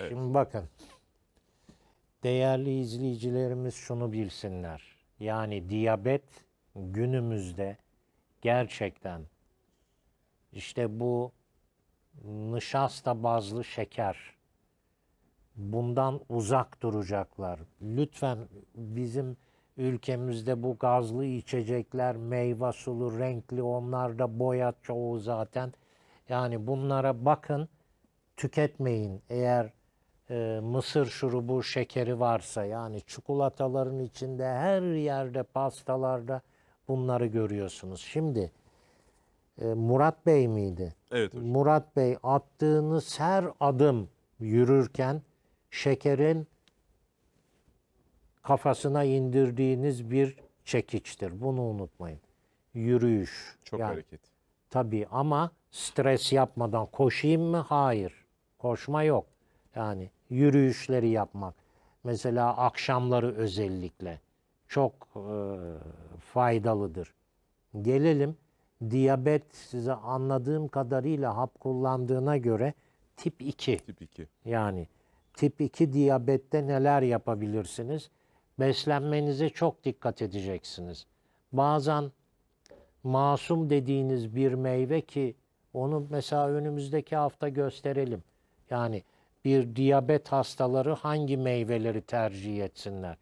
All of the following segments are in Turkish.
Evet. Şimdi bakın. Değerli izleyicilerimiz şunu bilsinler. Yani diyabet günümüzde gerçekten işte bu nişasta bazlı şeker bundan uzak duracaklar. Lütfen bizim ülkemizde bu gazlı içecekler, meyve sulu, renkli onlar da boya çoğu zaten. Yani bunlara bakın, tüketmeyin. Eğer e, mısır şurubu şekeri varsa yani çikolataların içinde her yerde pastalarda bunları görüyorsunuz. Şimdi e, Murat Bey miydi? Evet hocam. Murat Bey attığınız her adım yürürken şekerin kafasına indirdiğiniz bir çekiçtir. Bunu unutmayın. Yürüyüş. Çok yani, hareket. Tabii ama stres yapmadan koşayım mı? Hayır. Koşma yok. Yani yürüyüşleri yapmak. Mesela akşamları özellikle çok e, faydalıdır. Gelelim diyabet size anladığım kadarıyla hap kullandığına göre tip 2. Tip 2. Yani tip 2 diyabette neler yapabilirsiniz? Beslenmenize çok dikkat edeceksiniz. Bazen masum dediğiniz bir meyve ki onu mesela önümüzdeki hafta gösterelim. Yani bir diyabet hastaları hangi meyveleri tercih etsinler?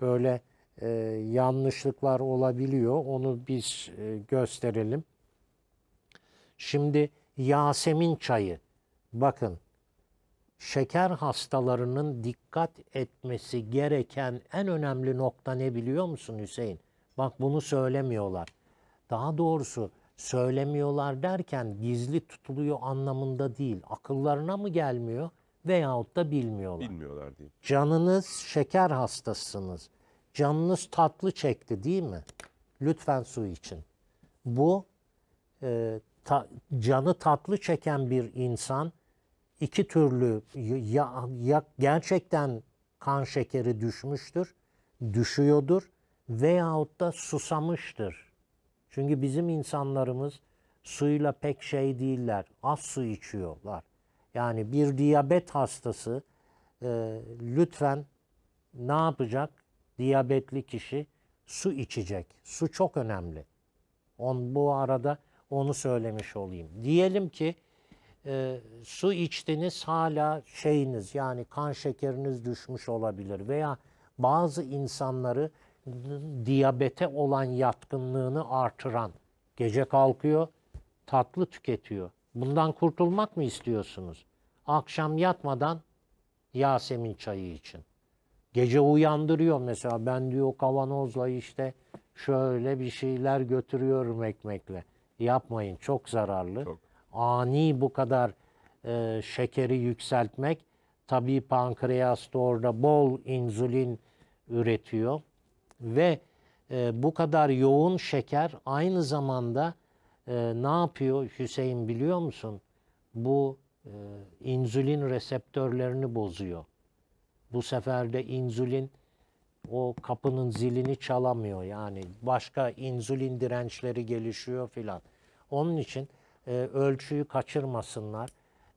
Böyle e, yanlışlıklar olabiliyor. Onu biz e, gösterelim. Şimdi Yasemin çayı. Bakın şeker hastalarının dikkat etmesi gereken en önemli nokta ne biliyor musun Hüseyin? Bak bunu söylemiyorlar. Daha doğrusu söylemiyorlar derken gizli tutuluyor anlamında değil. Akıllarına mı gelmiyor? veyahut da bilmiyorlar. Bilmiyorlar diyeyim. Canınız şeker hastasınız. Canınız tatlı çekti değil mi? Lütfen su için. Bu e, ta, canı tatlı çeken bir insan iki türlü ya, ya gerçekten kan şekeri düşmüştür, düşüyordur veyahut da susamıştır. Çünkü bizim insanlarımız suyla pek şey değiller. Az su içiyorlar. Yani bir diyabet hastası e, lütfen ne yapacak? Diyabetli kişi su içecek. Su çok önemli. On, bu arada onu söylemiş olayım. Diyelim ki e, su içtiniz hala şeyiniz yani kan şekeriniz düşmüş olabilir veya bazı insanları diyabete olan yatkınlığını artıran gece kalkıyor tatlı tüketiyor. Bundan kurtulmak mı istiyorsunuz? akşam yatmadan Yasemin çayı için. Gece uyandırıyor mesela ben diyor kavanozla işte şöyle bir şeyler götürüyorum ekmekle. Yapmayın çok zararlı. Çok. Ani bu kadar e, şekeri yükseltmek tabii pankreas da orada bol insülin üretiyor ve e, bu kadar yoğun şeker aynı zamanda e, ne yapıyor Hüseyin biliyor musun? Bu e, ee, insülin reseptörlerini bozuyor. Bu sefer de insülin o kapının zilini çalamıyor. Yani başka insülin dirençleri gelişiyor filan. Onun için e, ölçüyü kaçırmasınlar.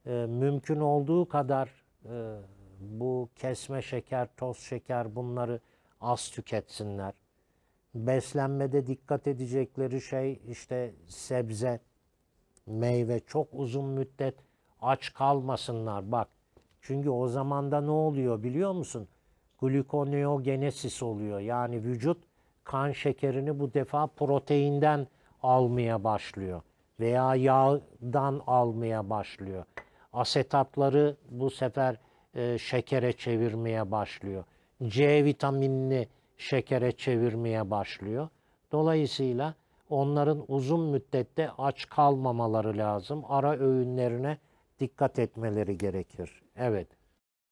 E, mümkün olduğu kadar e, bu kesme şeker, toz şeker bunları az tüketsinler. Beslenmede dikkat edecekleri şey işte sebze, meyve çok uzun müddet Aç kalmasınlar bak. Çünkü o zamanda ne oluyor biliyor musun? Glukoneogenesis oluyor. Yani vücut kan şekerini bu defa proteinden almaya başlıyor veya yağdan almaya başlıyor. Asetatları bu sefer e, şekere çevirmeye başlıyor. C vitaminini şekere çevirmeye başlıyor. Dolayısıyla onların uzun müddette aç kalmamaları lazım. Ara öğünlerine dikkat etmeleri gerekir. Evet.